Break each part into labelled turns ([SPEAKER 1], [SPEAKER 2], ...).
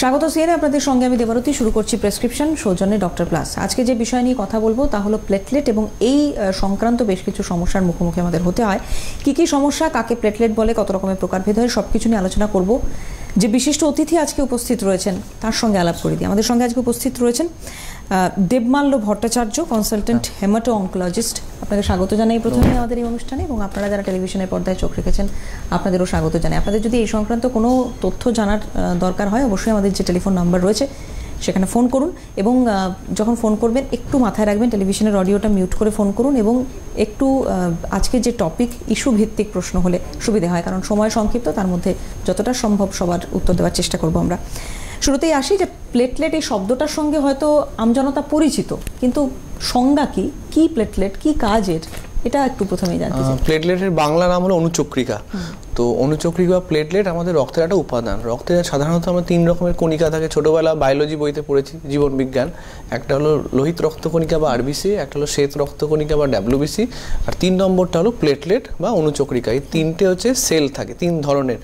[SPEAKER 1] স্বাগত সিয়ারে আপনাদের সঙ্গে আমি দেবারতী শুরু করছি প্রেসক্রিপশন সৌজন্যে ডক্টর প্লাস আজকে যে বিষয় নিয়ে কথা বলবো তা হলো প্লেটলেট এবং এই সংক্রান্ত বেশ কিছু সমস্যার মুখোমুখি আমাদের হতে হয় কি কি সমস্যা কাকে প্লেটলেট বলে কত রকমের প্রকারভেদ হয় সব কিছু নিয়ে আলোচনা করব যে বিশিষ্ট অতিথি আজকে উপস্থিত রয়েছেন তার সঙ্গে আলাপ করে দিই আমাদের সঙ্গে আজকে উপস্থিত রয়েছেন Debmalya Bhattacharya consultant haemato oncologist আপনাকে স্বাগত জানাই প্রথমে আমাদের এই অনুষ্ঠানে এবং আপনারা যারা টেলিভিশনের পর্দায় চোখ রেখেছেন আপনাদেরও স্বাগত জানাই আপনাদের যদি এই সংক্রান্ত কোনো তথ্য জানার দরকার হয় অবশ্যই আমাদের যে টেলিফোন নাম্বার রয়েছে সেখানে ফোন করুন এবং যখন ফোন করবেন একটু মাথায় রাখবেন টেলিভিশনের অডিওটা মিউট করে ফোন করুন এবং একটু আজকে যে টপিক ইস্যু ভিত্তিক প্রশ্ন হলে সুবিধে হয় কারণ সময় সংক্ষিপ্ত তার মধ্যে যতটা সম্ভব সবার উত্তর দেওয়ার চেষ্টা করব আমরা শুরুতেই আসি যে প্লেটলেট এই শব্দটার সঙ্গে হয়তো আমজনতা পরিচিত কিন্তু সংজ্ঞা কি কি প্লেটলেট কি কাজের এটা একটু প্রথমে জানতে চাই
[SPEAKER 2] প্লেটলেটের বাংলা নাম হলো অনুচক্রিকা তো অনুচক্রিক বা প্লেটলেট আমাদের রক্তের একটা উপাদান রক্তের সাধারণত আমরা তিন রকমের কণিকা থাকে ছোটোবেলা বায়োলজি বইতে পড়েছি জীবন বিজ্ঞান একটা হলো লোহিত রক্তকণিকা বা আরবিসি একটা হলো শ্বেত রক্তকণিকা বা ডাব্লিউবিসি আর তিন নম্বরটা হলো প্লেটলেট বা অনুচক্রিকা এই তিনটে হচ্ছে সেল থাকে তিন ধরনের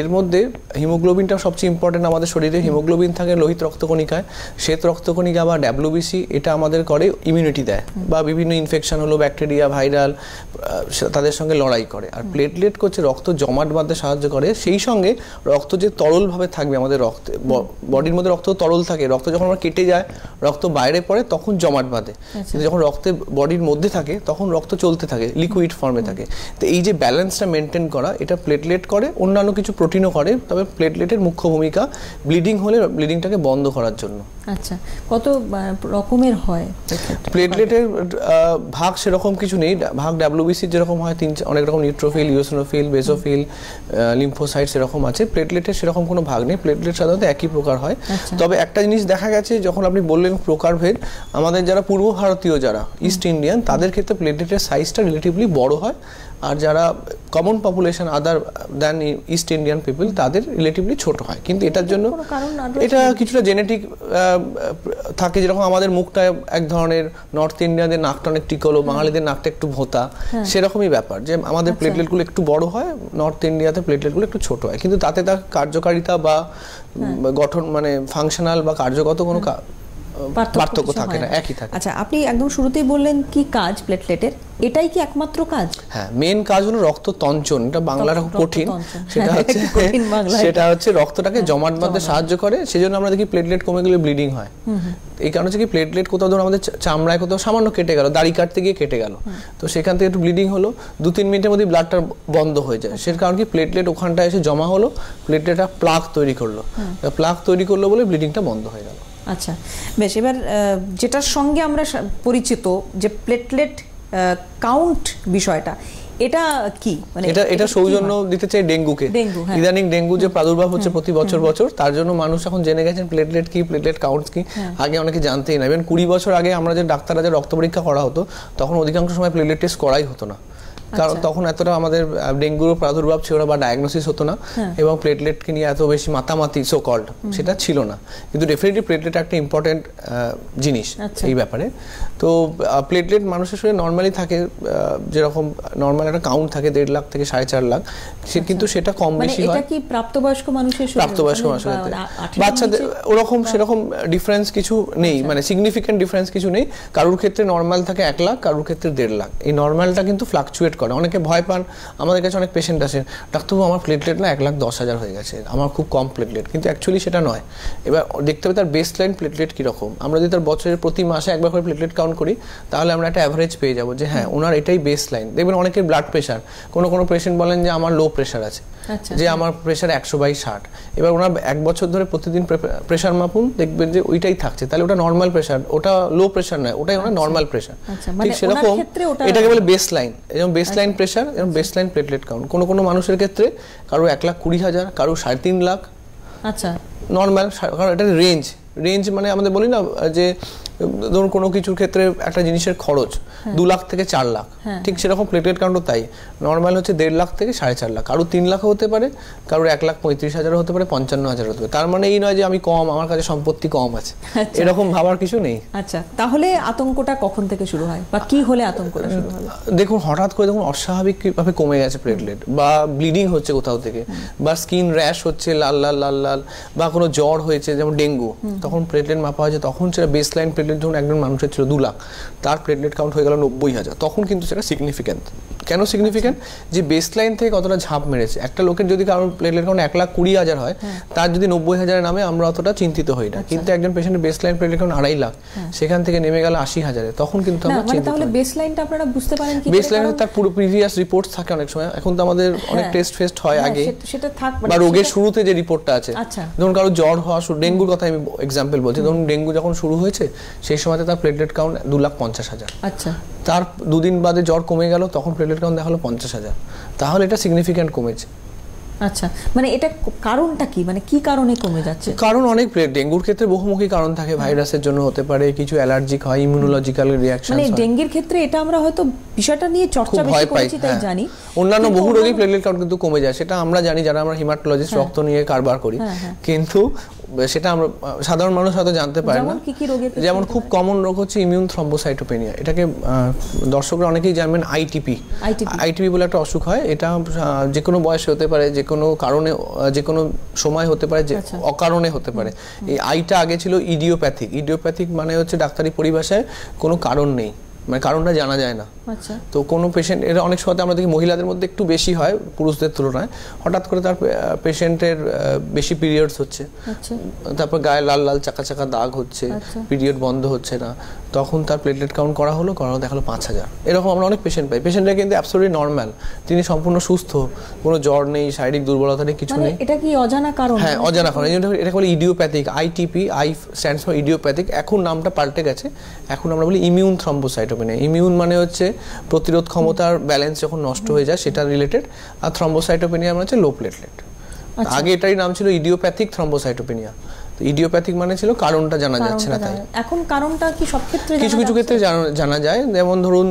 [SPEAKER 2] এর মধ্যে হিমোগ্লোবিনটা সবচেয়ে ইম্পর্টেন্ট আমাদের শরীরে হিমোগ্লোবিন থাকে লোহিত রক্তকণিকায় শ্বেত রক্তকণিকা বা ডাব্লিউবিসি এটা আমাদের করে ইমিউনিটি দেয় বা বিভিন্ন ইনফেকশন হলো ব্যাকটেরিয়া ভাইরাল তাদের সঙ্গে লড়াই করে আর প্লেটলেট করছে রক্ত জমা জমাট বাঁধতে সাহায্য করে সেই সঙ্গে রক্ত যে তরলভাবে থাকবে আমাদের রক্তে বডির মধ্যে রক্ত তরল থাকে রক্ত যখন আমরা কেটে যায় রক্ত বাইরে পড়ে তখন জমাট বাঁধে আচ্ছা। কিন্তু যখন রক্তে বডির মধ্যে থাকে তখন রক্ত চলতে থাকে লিকুইড ফর্মে থাকে তো এই যে ব্যালেন্সটা মেনটেন করা এটা প্লেটলেট করে অন্যান্য কিছু প্রোটিনও করে তবে প্লেটলেটের মুখ্য ভূমিকা ব্লিডিং হলে ব্লিডিংটাকে বন্ধ করার জন্য
[SPEAKER 1] আচ্ছা কত রকমের হয়
[SPEAKER 2] প্লেটলেটের ভাগ সেরকম কিছু নেই ভাগ ডাব্লিউবিসি যেরকম হয় তিন অনেক রকম নিউট্রোফিল ইউসোনোফিল বেসোফিল লিম্ফোসাইট সেরকম আছে প্লেটলেটের সেরকম কোনো ভাগ নেই প্লেটলেট সাধারণত একই প্রকার হয় আচ্ছা। তবে একটা জিনিস দেখা গেছে যখন আপনি বললেন প্রকারভেদ আমাদের যারা পূর্ব ভারতীয় যারা ইস্ট ইন্ডিয়ান তাদের ক্ষেত্রে প্লেটলেটের সাইজটা রিলেটিভলি বড় হয় আর যারা common population other than East Indian people তাদের রিলেটিভলি ছোট হয় কিন্তু এটার জন্য এটা কিছুটা জেনেটিক থাকে যেরকম আমাদের মুখটা এক ধরনের নর্থ ইন্ডিয়াদের নাকটা অনেক টিকলো বাঙালিদের নাকটা একটু ভোতা হ্যাঁ। সেরকমই ব্যাপার যে আমাদের প্লেটলেটগুলো আচ্ছা। একটু বড় হয় নর্থ ইন্ডিয়াতে প্লেটলেটগুলো একটু ছোট হয় কিন্তু তাতে তার কার্যকারিতা বা হ্যাঁ। গঠন মানে ফাংশনাল বা কার্যগত কোনো
[SPEAKER 1] পার্থক্য থাকে না একই থাকে আচ্ছা আপনি একদম শুরুতেই বললেন কি কাজ প্লেটলেটের এটাই কি একমাত্র কাজ
[SPEAKER 2] হ্যাঁ মেন কাজ হলো রক্ত তঞ্চন এটা বাংলার খুব কঠিন হ্যাঁ, সেটা হচ্ছে সেটা হচ্ছে রক্তটাকে হ্যাঁ, জমাট বাঁধতে সাহায্য করে সেজন্য আমরা দেখি প্লেটলেট কমে গেলে ব্লিডিং হয় এই কারণে হচ্ছে কি প্লেটলেট কোথাও ধরো আমাদের চামড়ায় কোথাও সামান্য কেটে গেল দাড়ি কাটতে গিয়ে কেটে গেল তো সেখান থেকে একটু ব্লিডিং হলো দু তিন মিনিটের মধ্যে ব্লাডটা বন্ধ হয়ে যায় আচ্ছা। সে কারণ কি প্লেটলেট ওখানটায় এসে জমা হলো প্লেটলেটটা প্লাক তৈরি করলো প্লাক তৈরি করলো বলে ব্লিডিংটা বন্ধ হয়ে গেল
[SPEAKER 1] আচ্ছা বেশ এবার যেটার সঙ্গে আমরা পরিচিত যে প্লেটলেট কাউন্ট বিষয়টা এটা কি মানে এটা এটা সৌজন্য
[SPEAKER 2] দিতে চাই ডেঙ্গুকে হ্যাঁ। ইদানিং ডেঙ্গু যে প্রাদুর্ভাব হচ্ছে প্রতি বছর বছর তার জন্য মানুষ এখন জেনে গেছেন প্লেটলেট কি প্লেটলেট কাউন্টস কি হ্যাঁ। আগে অনেকে জানতেই না ইভেন কুড়ি বছর আগে আমরা যে ডাক্তাররা যে রক্ত পরীক্ষা করা হতো তখন অধিকাংশ সময় প্লেটলেট টেস্ট করাই হতো না কারণ আচ্ছা। তখন এতটা আমাদের ডেঙ্গুর প্রাদুর্ভাব ছিল না বা ডায়াগনোসিস হতো না হ্যাঁ। এবং প্লেটলেটকে নিয়ে এত বেশি মাতামাতি সো কল্ড সেটা ছিল না কিন্তু ডেফিনেটলি প্লেটলেট একটা ইম্পর্টেন্ট জিনিস আচ্ছা। এই ব্যাপারে তো প্লেটলেট মানুষের শরীরে নর্মালি থাকে যেরকম নর্মাল একটা কাউন্ট থাকে দেড় লাখ থেকে সাড়ে চার লাখ সে আচ্ছা। কিন্তু সেটা কম মানে বেশি হয়
[SPEAKER 1] কি প্রাপ্তবয়স্ক মানুষের প্রাপ্তবয়স্ক মানে, মানুষের বাচ্চাদের
[SPEAKER 2] ওরকম সেরকম ডিফারেন্স কিছু নেই মানে সিগনিফিকেন্ট ডিফারেন্স কিছু নেই কারোর ক্ষেত্রে নর্মাল থাকে এক লাখ কারোর ক্ষেত্রে দেড় লাখ এই নর্মালটা কিন্তু ফ্লাকচুয়েট করে অনেকে ভয় পান আমাদের কাছে অনেক পেশেন্ট আসেন ডাক্তারবাবু আমার প্লেটলেট না এক লাখ দশ হাজার হয়ে গেছে আমার খুব কম প্লেটলেট কিন্তু অ্যাকচুয়ালি সেটা নয় এবার দেখতে হবে তার বেস্ট লাইন প্লেটলেট কীরকম আমরা যদি তার বছরের প্রতি মাসে একবার করে প্লেটলেট কাউন্ট করি তাহলে আমরা একটা অ্যাভারেজ পেয়ে যাবো যে হ্যাঁ ওনার এটাই বেস্ট লাইন দেখবেন অনেকের ব্লাড প্রেশার কোনো কোনো পেশেন্ট বলেন যে আমার লো প্রেশার আছে আচ্ছা, যে আচ্ছা। আমার প্রেশার একশো বাই ষাট এবার ওনার এক বছর ধরে প্রতিদিন প্রেশার মাপুন দেখবেন যে ওইটাই থাকছে তাহলে ওটা নর্মাল প্রেশার ওটা লো প্রেশার নয় ওটাই ওনার নর্মাল আচ্ছা।
[SPEAKER 1] মানে প্রেশার ঠিক সেরকম এটাকে বলে
[SPEAKER 2] বেস্ট লাইন এবং বেস বেসলাইন প্রেশার এবং বেসলাইন প্লেটলেট কাউন্ট কোনো কোনো মানুষের ক্ষেত্রে কারো এক লাখ কুড়ি হাজার কারো সাড়ে তিন লাখ আচ্ছা নর্মাল কারণ এটা রেঞ্জ রেঞ্জ মানে আমাদের বলি না যে ধরুন কোনো কিছুর ক্ষেত্রে একটা জিনিসের খরচ হ্যাঁ। দু লাখ থেকে চার লাখ হ্যাঁ, ঠিক হ্যাঁ। সেরকম প্লেটেড কাউন্টও তাই নর্মাল হচ্ছে দেড় লাখ থেকে সাড়ে চার লাখ কারো তিন লাখ হতে পারে কারোর এক লাখ পঁয়ত্রিশ হাজার হতে পারে পঞ্চান্ন হাজার হতে পারে তার মানে এই নয় যে আমি কম আমার কাছে সম্পত্তি কম আছে আচ্ছা। এরকম ভাবার কিছু নেই
[SPEAKER 1] আচ্ছা তাহলে আতঙ্কটা কখন থেকে শুরু হয় বা কি হলে আতঙ্ক
[SPEAKER 2] দেখুন হঠাৎ করে দেখুন অস্বাভাবিকভাবে কমে গেছে প্লেটলেট বা ব্লিডিং হচ্ছে কোথাও থেকে বা স্কিন র্যাশ হচ্ছে লাল লাল লাল লাল বা কোনো জ্বর হয়েছে যেমন ডেঙ্গু তখন প্লেটলেট মাপা হয়েছে তখন সেটা বেসলাইন প্লেটলেট ধরুন একজন মানুষের ছিল দু লাখ তার প্লেটলেট কাউন্ট হয়ে গেল নব্বই হাজার তখন কিন্তু সেটা সিগনিফিক্যান্ট কেন সিগনিফিক্যান্ট যে বেসলাইন থেকে কতটা ঝাঁপ মেরেছে একটা লোকের যদি কারণ প্লেটলেট কাউন্ট এক লাখ কুড়ি হাজার হয় হ্যাঁ। তার যদি নব্বই হাজারের নামে আমরা অতটা চিন্তিত হই না আচ্ছা। কিন্তু একজন পেশেন্টের বেসলাইন প্লেটলেট কাউন্ট আড়াই লাখ হ্যাঁ। সেখান থেকে নেমে গেল আশি হাজারে তখন কিন্তু আমরা মানে চিন্তিত তাহলে
[SPEAKER 1] বেসলাইনটা আপনারা বুঝতে পারেন কি বেসলাইনে
[SPEAKER 2] তার পুরো প্রিভিয়াস রিপোর্ট থাকে অনেক সময় এখন তো আমাদের হ্যাঁ। অনেক টেস্ট ফেস্ট হয় আগে
[SPEAKER 1] সেটা থাক বা মানে রোগের
[SPEAKER 2] শুরুতে যে রিপোর্টটা আছে আচ্ছা। ধরুন কারো জ্বর হওয়া শুরু ডেঙ্গুর কথা আমি এক্সাম্পল বলছি ধরুন ডেঙ্গু যখন শুরু হয়েছে সেই সময়তে তার প্লেটলেট কাউন্ট দু লাখ পঞ্চাশ হাজার আচ্ছা তার দুদিন বাদে জ্বর কমে গেল তখন প্লেটলেট কাউন্ট দেখালো পঞ্চাশ হাজার তাহলে এটা সিগনিফিক্যান্ট কমেছে
[SPEAKER 1] আচ্ছা মানে এটা কারণটা কি মানে কি কারণে কমে যাচ্ছে
[SPEAKER 2] কারণ অনেক প্লেট ডেঙ্গুর ক্ষেত্রে বহুমুখী কারণ থাকে ভাইরাসের জন্য হতে পারে কিছু অ্যালার্জিক হয় ইমিউনোলজিক্যাল রিঅ্যাকশন মানে ডেঙ্গুর
[SPEAKER 1] ক্ষেত্রে এটা আমরা হয়তো বিষয়টা নিয়ে চর্চা বেশি করেছি তাই হ্যাঁ। জানি
[SPEAKER 2] অন্যান্য বহু রোগী প্লেটলেট কাউন্ট কিন্তু কমে যায় সেটা আমরা জানি যারা আমরা হিমাটোলজিস্ট হ্যাঁ। রক্ত নিয়ে কারবার করি হ্যাঁ, কিন্তু সেটা আমরা সাধারণ মানুষ হয়তো জানতে পারে না যেমন খুব কমন রোগ হচ্ছে ইমিউন থ্রম্বোসাইটোপেনিয়া এটাকে দর্শকরা অনেকেই জানবেন আইটিপি আইটিপি বলে একটা অসুখ হয় এটা যে কোনো বয়সে হতে পারে যে কোনো কারণে যে কোনো সময় হতে পারে যে আচ্ছা। অকারণে হতে পারে এই আইটা আগে ছিল ইডিওপ্যাথিক ইডিওপ্যাথিক মানে হচ্ছে ডাক্তারি পরিভাষায় কোনো কারণ নেই মানে কারণটা জানা যায় না আচ্ছা তো কোনো পেশেন্ট এটা অনেক সময় আমরা দেখি মহিলাদের মধ্যে একটু বেশি হয় পুরুষদের তুলনায় হঠাৎ করে তার পেশেন্টের বেশি পিরিয়ডস হচ্ছে আচ্ছা। তারপর গায়ে লাল লাল চাকা চাকা দাগ হচ্ছে পিরিয়ড আচ্ছা। বন্ধ হচ্ছে না তখন তার প্লেটলেট কাউন্ট করা হলো করা দেখালো পাঁচ হাজার এরকম আমরা অনেক পেশেন্ট পাই পেশেন্টরা কিন্তু অ্যাবসোলিটলি নর্মাল তিনি সম্পূর্ণ সুস্থ কোনো জ্বর নেই শারীরিক দুর্বলতা নেই কিছু মানে নেই
[SPEAKER 1] এটা কি অজানা কারণ হ্যাঁ অজানা কারণ এই
[SPEAKER 2] জন্য এটা বলে idiopathic ITP I stands for idiopathic এখন নামটা পাল্টে গেছে এখন আমরা বলি ইমিউন থ্রম্বোসাইটো হবে না ইমিউন মানে হচ্ছে প্রতিরোধ ক্ষমতার ব্যালেন্স যখন নষ্ট হয়ে যায় সেটা রিলেটেড আর থ্রম্বোসাইটোপেনিয়া মানে হচ্ছে লো প্লেটলেট আচ্ছা। আগে এটারই নাম ছিল ইডিওপ্যাথিক থ্রম্বোসাইটোপেনিয়া তো ইডিওপ্যাথিক মানে ছিল কারণটা জানা যাচ্ছে না তাই
[SPEAKER 1] এখন কারণটা কি সব ক্ষেত্রে কিছু কিছু ক্ষেত্রে
[SPEAKER 2] জানা যায় যেমন ধরুন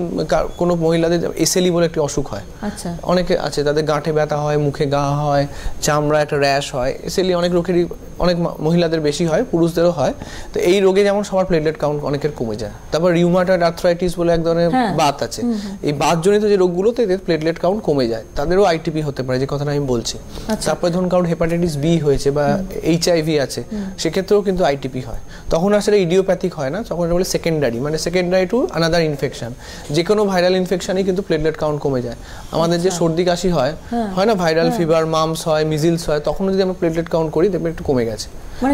[SPEAKER 2] কোনো মহিলাদের এসএলই বলে একটি অসুখ হয় আচ্ছা অনেকে আছে তাদের গাঁটে ব্যথা হয় মুখে গা হয় চামড়া একটা র্যাশ হয় এসএলই অনেক রোগেরই অনেক মহিলাদের বেশি হয় পুরুষদেরও হয় তো এই রোগে যেমন সবার প্লেটলেট কাউন্ট অনেকের কমে যায় তারপর রিউমাটয়েড আর্থ্রাইটিস বলে এক ধরনের হ্যাঁ। বাত আছে এই বাতজনিত যে রোগগুলোতে এদের প্লেটলেট কাউন্ট কমে যায় তাদেরও আইটিপি হতে পারে যে কথাটা আমি বলছি আচ্ছা। তারপরে ধরুন কারণ হেপাটাইটিস বি হয়েছে বা এইচআইভি আছে সেক্ষেত্রেও কিন্তু আইটিপি হয় তখন আসলে ইডিওপ্যাথিক হয় না তখন বলে সেকেন্ডারি মানে সেকেন্ডারি টু আনাদার ইনফেকশন যে কোনো ভাইরাল ইনফেকশনই কিন্তু প্লেটলেট কাউন্ট কমে যায় আমাদের যে আচ্ছা। সর্দি কাশি হয় হ্যাঁ। হয় না ভাইরাল ফিভার মামস হয় মিজিলস হয় তখন যদি আমরা প্লেটলেট কাউন্ট করি দেখবেন একটু কমে গেছে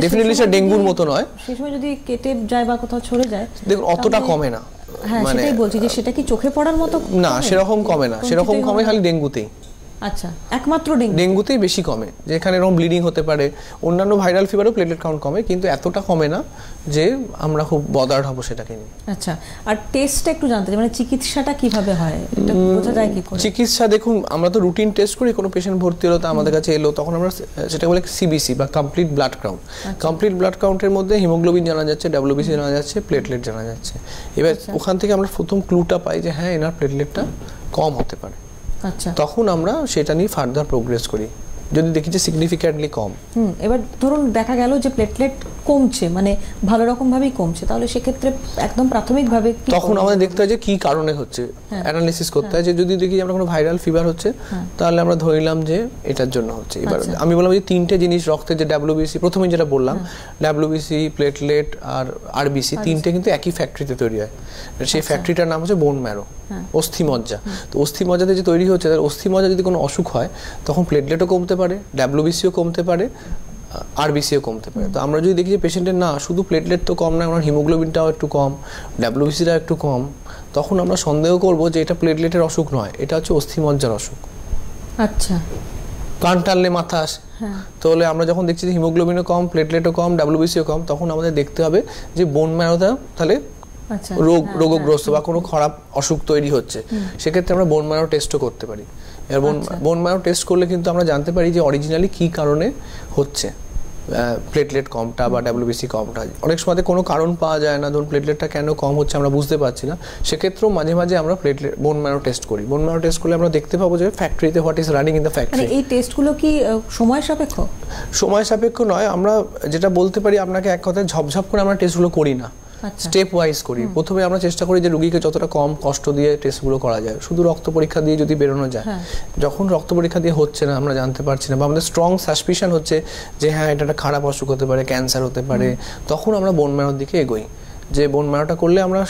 [SPEAKER 2] ডেফিনেটলি মানে সেটা ডেঙ্গুর মতো নয়
[SPEAKER 1] সেই সময় যদি কেটে যায় বা কোথাও ছড়ে যায় দেখুন অতটা কমে
[SPEAKER 2] না হ্যাঁ মানে সেটাই
[SPEAKER 1] বলছি যে সেটা কি চোখে পড়ার মতো না সেরকম
[SPEAKER 2] কমে না সেরকম কমে খালি ডেঙ্গুতেই আচ্ছা একমাত্র ডেঙ্গু ডেঙ্গুতেই বেশি কমে যেখানে এরকম ব্লিডিং হতে পারে অন্যান্য ভাইরাল ফিভারও প্লেটলেট কাউন্ট কমে কিন্তু এতটা কমে না যে আমরা খুব বদার্ড হব সেটাকে নিয়ে
[SPEAKER 1] আচ্ছা আর টেস্টটা একটু জানতে চাই মানে চিকিৎসাটা কিভাবে হয় এটা বোঝা যায় কি করে
[SPEAKER 2] চিকিৎসা দেখুন আমরা তো রুটিন টেস্ট করি কোনো পেশেন্ট ভর্তি হলো তা আমাদের কাছে এলো তখন আমরা সেটা বলে সিবিসি বা complete blood count complete blood কাউন্টের মধ্যে হিমোগ্লোবিন জানা যাচ্ছে ডাব্লিউবিসি জানা যাচ্ছে প্লেটলেট জানা যাচ্ছে এবার আচ্ছা। ওখান থেকে আমরা প্রথম ক্লুটা পাই যে হ্যাঁ এনার প্লেটলেটটা কম হতে পারে আচ্ছা। তখন আমরা সেটা নিয়ে ফার্দার প্রোগ্রেস করি যদি দেখি যে সিগনিফিক্যান্টলি কম
[SPEAKER 1] এবার ধরুন দেখা গেল যে প্লেটলেট কমছে মানে ভালো রকম ভাবেই কমছে তাহলে সেক্ষেত্রে একদম প্রাথমিক ভাবে তখন আমাদের
[SPEAKER 2] দেখতে হয় যে কি কারণে হচ্ছে অ্যানালিসিস করতে হয় হ্যাঁ। যে যদি দেখি আমরা কোনো ভাইরাল ফিভার হচ্ছে হ্যাঁ। তাহলে আমরা ধরিলাম যে এটার জন্য হচ্ছে এবার আচ্ছা। আমি বললাম যে তিনটে জিনিস রক্তে যে ডাব্লিউবিসি প্রথমে যেটা বললাম ডাব্লিউবিসি হ্যাঁ। প্লেটলেট আর আরবিসি তিনটে কিন্তু একই ফ্যাক্টরিতে তৈরি হয় আচ্ছা। সেই ফ্যাক্টরিটার নাম হচ্ছে বোন ম্যারো হ্যাঁ। অস্থিমজ্জা তো মজাতে যে তৈরি হচ্ছে তার অস্থিমজ্জা যদি কোনো অসুখ হয় তখন প্লেটলেটও কমতে পারে ডাব্লুবিসিও কমতে পারে আর বিসিও কমতে পারে তো আমরা যদি দেখি যে পেশেন্টের না শুধু প্লেটলেট তো কম না ওনার হিমোগ্লোবিনটাও একটু কম ডাব্লুবিসিটাও একটু কম তখন আমরা সন্দেহ করব যে এটা প্লেটলেটের অসুখ নয় এটা হচ্ছে অস্থিমজ্জার অসুখ আচ্ছা কান টানলে মাথা আসে হ্যাঁ। তাহলে আমরা যখন দেখছি যে হিমোগ্লোবিনও কম প্লেটলেটও কম ডাব্লুবিসিও কম তখন আমাদের দেখতে হবে যে বোন ম্যারোটা তাহলে
[SPEAKER 1] আচ্ছা, রোগ হ্যাঁ, রোগগ্রস্ত হ্যাঁ,
[SPEAKER 2] বা কোনো হ্যাঁ। খারাপ অসুখ তৈরি হচ্ছে সেক্ষেত্রে আমরা বোন ম্যারো টেস্টও করতে পারি এবার বোন বোন ম্যারো টেস্ট করলে কিন্তু আমরা জানতে পারি যে অরিজিনালি কী কারণে হচ্ছে প্লেটলেট কমটা বা ডাব্লিউবিসি কমটা অনেক সময় কোনো কারণ পাওয়া যায় না ধরুন প্লেটলেটটা কেন কম হচ্ছে আমরা বুঝতে পারছি না সেক্ষেত্রেও মাঝে মাঝে আমরা প্লেটলেট বোন ম্যারো টেস্ট করি বোন ম্যারো টেস্ট করলে আমরা দেখতে পাবো যে ফ্যাক্টরিতে what is running in the factory
[SPEAKER 1] এই টেস্টগুলো কি সময় সাপেক্ষ
[SPEAKER 2] সময় সাপেক্ষ নয় আমরা যেটা বলতে পারি আপনাকে এক কথায় ঝপঝপ করে আমরা টেস্টগুলো করি না স্টেপ আচ্ছা। ওয়াইজ করি প্রথমে আমরা চেষ্টা করি যে রুগীকে যতটা কম কষ্ট দিয়ে টেস্টগুলো করা যায় শুধু রক্ত পরীক্ষা দিয়ে যদি বেরোনো যায় হ্যাঁ। যখন রক্ত পরীক্ষা দিয়ে হচ্ছে না আমরা জানতে পারছি না বা আমাদের স্ট্রং সাসপিশন হচ্ছে যে হ্যাঁ এটা একটা খারাপ অসুখ হতে পারে ক্যান্সার হতে পারে তখন আমরা বোন ম্যানোর দিকে এগোই যে বোন ম্যানোটা করলে আমরা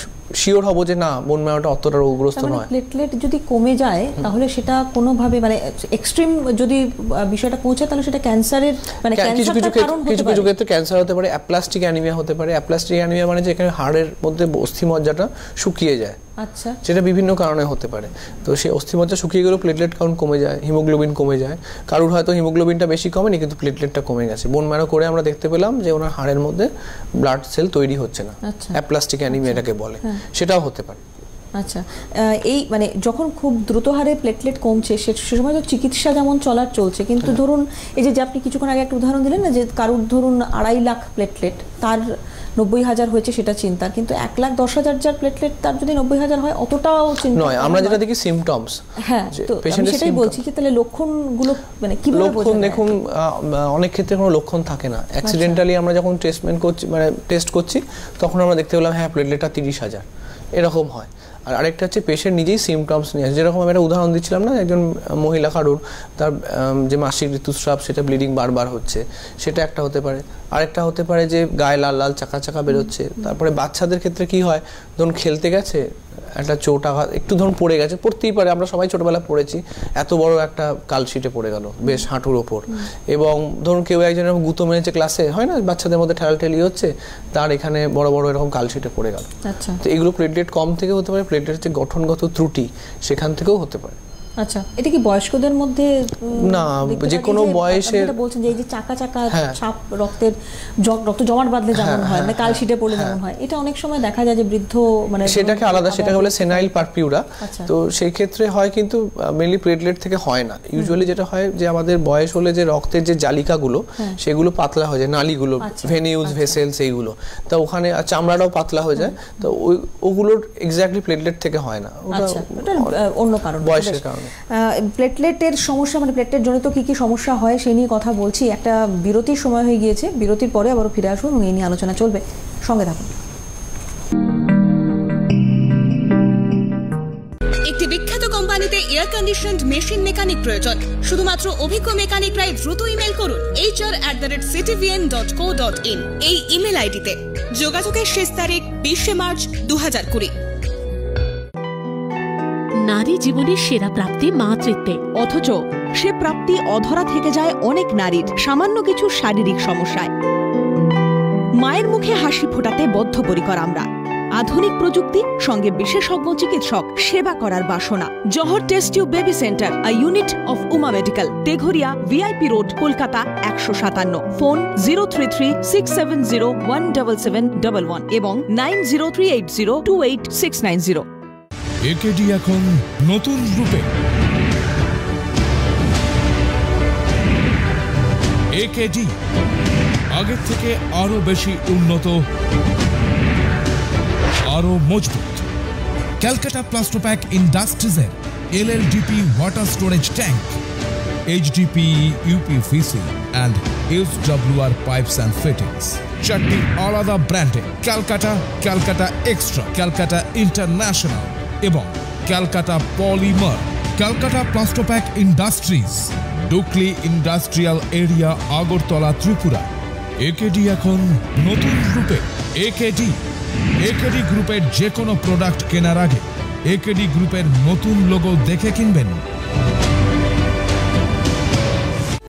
[SPEAKER 2] শিওর হব যে না মন মেলাটা অতটা রোগগ্রস্ত মানে নয়
[SPEAKER 1] প্লেটলেট যদি কমে যায় তাহলে সেটা কোনোভাবে মানে এক্সট্রিম যদি বিষয়টা পৌঁছে তাহলে সেটা ক্যান্সারের মানে কিছু কিছু কিছু কিছু
[SPEAKER 2] ক্ষেত্রে ক্যান্সার হতে পারে অ্যাপ্লাস্টিক অ্যানিমিয়া হতে পারে অ্যাপ্লাস্টিক অ্যানিমিয়া মানে যেখানে হাড়ের মধ্যে অস্থিমজ্জাটা শুকিয়ে যায় আচ্ছা সেটা বিভিন্ন কারণে হতে পারে তো সেই অস্থিমজ্জা শুকিয়ে গেলেও প্লেটলেট কাউন্ট কমে যায় হিমোগ্লোবিন কমে যায় কারুর হয়তো হিমোগ্লোবিনটা বেশি কমেনি কিন্তু প্লেটলেটটা কমে গেছে বোন ম্যারো করে আমরা দেখতে পেলাম যে ওনার হাড়ের মধ্যে ব্লাড সেল তৈরি হচ্ছে না অ্যাপ্লাস্টিক আচ্ছা। আচ্ছা। অ্যানিমিয়াটাকে বলে হ্যাঁ। সেটাও হতে পারে
[SPEAKER 1] আচ্ছা এই মানে যখন খুব দ্রুত হারে প্লেটলেট কমছে সে সময় তো চিকিৎসা যেমন চলার চলছে কিন্তু হ্যাঁ। ধরুন এই যে আপনি কিছুক্ষণ আগে একটা উদাহরণ দিলেন না যে কারুর ধরুন আড়াই লাখ প্লেটলেট তার নব্বই হাজার হয়েছে সেটা চিন্তা কিন্তু এক লাখ দশ হাজার যার প্লেটলেট তার যদি নব্বই হাজার হয় অতটাও নয় আমরা যেটা
[SPEAKER 2] দেখি সিমটমস
[SPEAKER 1] হ্যাঁ সেটাই বলছি যে তাহলে লক্ষণগুলো মানে কি লক্ষণ
[SPEAKER 2] দেখুন অনেক ক্ষেত্রে কোনো লক্ষণ থাকে না অ্যাক্সিডেন্টালি আচ্ছা। আমরা যখন টেস্টমেন্ট করছি মানে টেস্ট করছি তখন আমরা দেখতে পেলাম হ্যাঁ প্লেটলেটটা তিরিশ হাজার এরকম হয় আর আরেকটা হচ্ছে পেশেন্ট নিজেই সিমটমস নিয়ে আসে যেরকম আমি একটা উদাহরণ দিচ্ছিলাম না একজন মহিলা কারুর তার যে মাসিক ঋতুস্রাব সেটা ব্লিডিং বারবার হচ্ছে সেটা একটা হতে পারে আরেকটা হতে পারে যে গায়ে লাল লাল চাকা চাকা বেরোচ্ছে তারপরে বাচ্চাদের ক্ষেত্রে কি হয় ধরুন খেলতে গেছে একটা চোট আঘাত একটু ধরুন পড়ে গেছে পড়তেই পারে আমরা সবাই ছোটোবেলা পড়েছি এত বড় একটা কালশিটে পড়ে গেল বেশ হাঁটুর ওপর এবং ধরুন কেউ একজনের গুঁতো মেরেছে ক্লাসে হয় না বাচ্চাদের মধ্যে ঠেলাঠেলি হচ্ছে তার এখানে বড় বড় এরকম কালশিটে পড়ে গেল আচ্ছা। তো এগুলো প্লেটলেট কম থেকে হতে পারে প্লেটের যে গঠনগত ত্রুটি সেখান থেকেও হতে পারে
[SPEAKER 1] আচ্ছা এটা কি বয়স্কদের মধ্যে না যে কোনো বয়সে বলছেন যে এই যে চাকা চাকা হ্যাঁ। ছাপ রক্তের রক্ত জমাট বাঁধলে হ্যাঁ, যেমন হয় হ্যাঁ, মানে কালশিটে পড়লে যেমন হয় এটা অনেক সময় দেখা যায় যে বৃদ্ধ মানে সেটাকে
[SPEAKER 2] আলাদা সেটাকে বলে সেনাইল পারপিউরা আচ্ছা। তো সেই ক্ষেত্রে হয় কিন্তু মেইনলি প্লেটলেট থেকে হয় না ইউজুয়ালি যেটা হয় যে আমাদের বয়স হলে যে রক্তের যে জালিকাগুলো সেগুলো পাতলা হয়ে যায় নালিগুলো ভেনিউজ ভেসেল সেইগুলো তা ওখানে চামড়াটাও পাতলা হয়ে যায় তো ওই ওগুলোর এক্স্যাক্টলি প্লেটলেট থেকে হয় না ওটা আচ্ছা, অন্য কারণ বয়সের কারণে
[SPEAKER 1] প্লেটলেটের সমস্যা মানে প্লেটলেট জনিত কি কি সমস্যা হয় সেই নিয়ে কথা বলছি একটা বিরতির সময় হয়ে গিয়েছে বিরতির পরে আবারও ফিরে আসবো এবং এই নিয়ে আলোচনা চলবে সঙ্গে থাকুন একটি বিখ্যাত কোম্পানিতে এয়ার কন্ডিশনড মেশিন মেকানিক প্রয়োজন শুধুমাত্র অভিজ্ঞ মেকানিক প্রায় দ্রুত ইমেল করুন H R at the rate CTVN dot co dot in এই ইমেল আইডিতে যোগাযোগের শেষ তারিখ বিশে মার্চ দু হাজার কুড়ি নারী জীবনের সেরা প্রাপ্তি মাতৃত্বে অথচ সে প্রাপ্তি অধরা থেকে যায় অনেক নারীর সামান্য কিছু শারীরিক সমস্যায় মায়ের মুখে হাসি ফোটাতে বদ্ধপরিকর আমরা আধুনিক প্রযুক্তি সঙ্গে বিশেষজ্ঞ চিকিৎসক সেবা করার বাসনা Jahar test tube baby centre a unit of Uma medical Teghoria VIP road Kolkata একশো সাতান্ন phone zero three three six seven zero one double seven double one এবং nine zero three eight zero two eight six nine
[SPEAKER 2] zero একেডি এখন নতুন রূপে AKD আগের থেকে আরো বেশি উন্নত আরো মজবুত ক্যালকাটা প্লাস্টোপ্যাক ইন্ডাস্ট্রিজের LLDP water storage tank H HDP UPVC and R pipes and fittings চারটি আলাদা ব্র্যান্ডে Calcutta Calcutta extra Calcutta international এবং Calcutta polymer Calcutta Plastopack industries Dukli industrial area Agartala Tripura একেডি এখন নতুন রূপে একেডি একেডি গ্রুপের যে কোনো প্রোডাক্ট কেনার আগে একেডি গ্রুপের নতুন লোগো দেখে কিনবেন